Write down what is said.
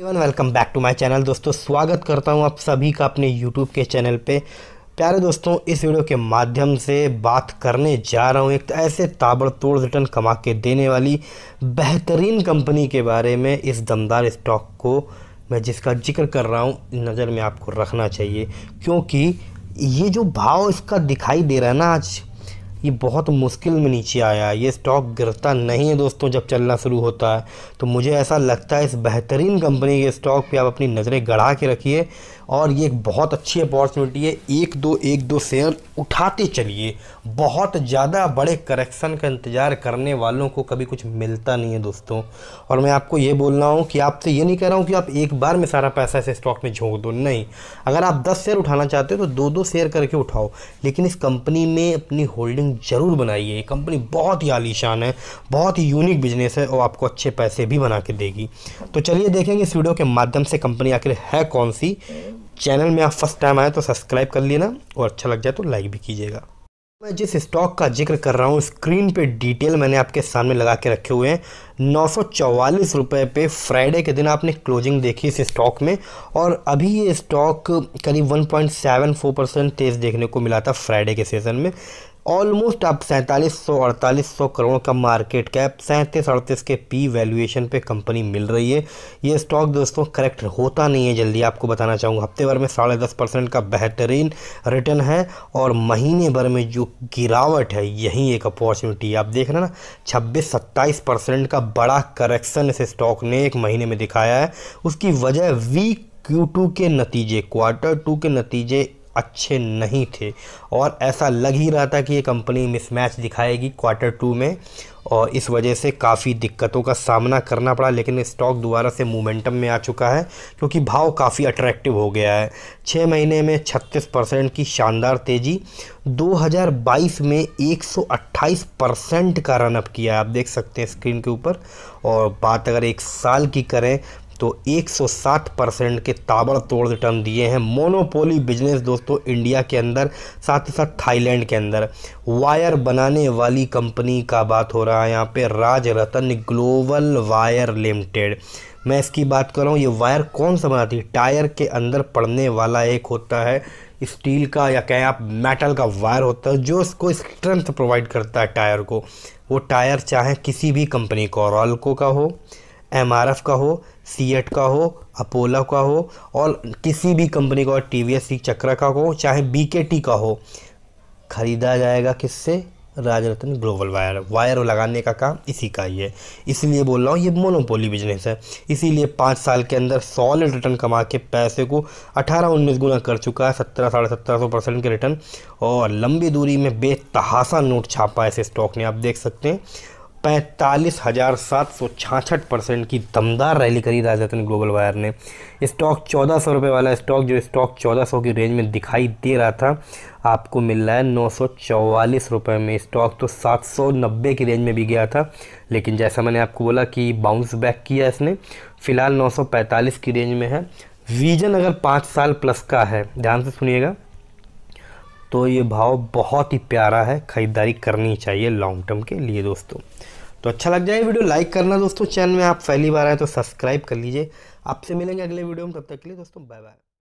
Avon welcome back to my channel दोस्तों स्वागत करता हूं आप सभी का अपने यूट्यूब के चैनल पे प्यारे दोस्तों इस वीडियो के माध्यम से बात करने जा रहा हूं एक ऐसे ताबड़तोड़ रिटर्न कमा के देने वाली बेहतरीन कंपनी के बारे में इस दमदार स्टॉक को मैं जिसका जिक्र कर रहा हूं नज़र में आपको रखना चाहिए क्योंकि ये जो भाव इसका दिखाई दे रहा है ना आज ये बहुत मुश्किल में नीचे आया ये स्टॉक गिरता नहीं है दोस्तों जब चलना शुरू होता है तो मुझे ऐसा लगता है इस बेहतरीन कंपनी के स्टॉक पे आप अपनी नज़रें गढ़ा के रखिए और ये एक बहुत अच्छी अपॉर्चुनिटी है एक दो एक दो शेयर उठाते चलिए बहुत ज़्यादा बड़े करेक्शन का इंतज़ार करने वालों को कभी कुछ मिलता नहीं है दोस्तों और मैं आपको ये बोल रहा हूँ कि आपसे ये नहीं कह रहा हूँ कि आप एक बार में सारा पैसा ऐसे स्टॉक में झोंक दो नहीं अगर आप दस शेयर उठाना चाहते हो तो दो दो शेयर करके उठाओ लेकिन इस कंपनी में अपनी होल्डिंग लिंक ज़रूर बनाइए कंपनी बहुत ही आलीशान है बहुत ही यूनिक बिजनेस है और आपको अच्छे पैसे भी बना के देगी तो चलिए देखेंगे इस वीडियो के माध्यम से कंपनी आखिर है कौन सी चैनल में आप फर्स्ट टाइम आए तो सब्सक्राइब कर लेना और अच्छा लग जाए तो लाइक भी कीजिएगा मैं जिस स्टॉक का जिक्र कर रहा हूँ स्क्रीन पे डिटेल मैंने आपके सामने लगा के रखे हुए हैं नौ सौ पे फ्राइडे के दिन आपने क्लोजिंग देखी इस स्टॉक में और अभी ये स्टॉक करीब 1.74 परसेंट तेज़ देखने को मिला था फ्राइडे के सीज़न में ऑलमोस्ट आप सैंतालीस सौ अड़तालीस सौ करोड़ का मार्केट कैप सैंतीस अड़तीस के पी वैल्यूएशन पे कंपनी मिल रही है ये स्टॉक दोस्तों करेक्ट होता नहीं है जल्दी आपको बताना चाहूँगा हफ्ते भर में साढ़े दस परसेंट का बेहतरीन रिटर्न है और महीने भर में जो गिरावट है यही एक अपॉर्चुनिटी आप देख रहे ना छब्बीस सत्ताईस परसेंट का बड़ा करेक्शन इस स्टॉक ने एक महीने में दिखाया है उसकी वजह वीक क्यू टू के नतीजे क्वार्टर टू के नतीजे अच्छे नहीं थे और ऐसा लग ही रहा था कि ये कंपनी मिसमैच दिखाएगी क्वार्टर टू में और इस वजह से काफ़ी दिक्कतों का सामना करना पड़ा लेकिन स्टॉक दोबारा से मोमेंटम में आ चुका है क्योंकि भाव काफ़ी अट्रैक्टिव हो गया है छः महीने में 36 परसेंट की शानदार तेज़ी 2022 में 128 परसेंट का रनअप किया है आप देख सकते हैं स्क्रीन के ऊपर और बात अगर एक साल की करें तो 107 परसेंट के ताबड़तोड़ रिटर्न दिए हैं मोनोपोली बिजनेस दोस्तों इंडिया के अंदर साथ ही साथ थाईलैंड के अंदर वायर बनाने वाली कंपनी का बात हो रहा है यहाँ पे Raj Ratan global wire limited मैं इसकी बात कर रहा हूँ ये वायर कौन सा बनाती है टायर के अंदर पड़ने वाला एक होता है स्टील का या कहें आप मेटल का वायर होता है जो इसको स्ट्रेंथ प्रोवाइड करता है टायर को वो टायर चाहे किसी भी कंपनी का रॉल्को का हो एम का हो सी का हो अपोलो का हो और किसी भी कंपनी का टी वी एस चक्र का हो चाहे बी के टी का हो ख़रीदा जाएगा किससे राजरत्न ग्लोबल वायर वायर लगाने का काम इसी का ही है इसलिए बोल रहा हूँ ये मोनोपोली बिजनेस है इसीलिए पाँच साल के अंदर सॉलिड रिटर्न कमा के पैसे को अठारह उन्नीस गुना कर चुका है सत्रह साढ़े सत्रह सौ परसेंट के रिटर्न और लंबी दूरी में बेतहासा नोट छापा है इस स्टॉक ने आप देख सकते हैं पैंतालीस हज़ार सात सौ छाछठ परसेंट की दमदार रैली करी राजरत्न ग्लोबल वायर ने स्टॉक चौदह सौ रुपये वाला स्टॉक जो स्टॉक चौदह सौ की रेंज में दिखाई दे रहा था आपको मिल रहा है नौ सौ चौवालीस रुपये में स्टॉक तो सात सौ नब्बे की रेंज में भी गया था लेकिन जैसा मैंने आपको बोला कि बाउंस बैक किया इसने फ़िलहाल नौ सौ पैंतालीस की रेंज में है विजन अगर पाँच साल प्लस का है ध्यान से सुनिएगा तो ये भाव बहुत ही प्यारा है ख़रीदारी करनी चाहिए लॉन्ग टर्म के लिए दोस्तों तो अच्छा लग जाए वीडियो लाइक करना दोस्तों चैनल में आप पहली बार आए तो सब्सक्राइब कर लीजिए आपसे मिलेंगे अगले वीडियो में तब तक के लिए दोस्तों बाय बाय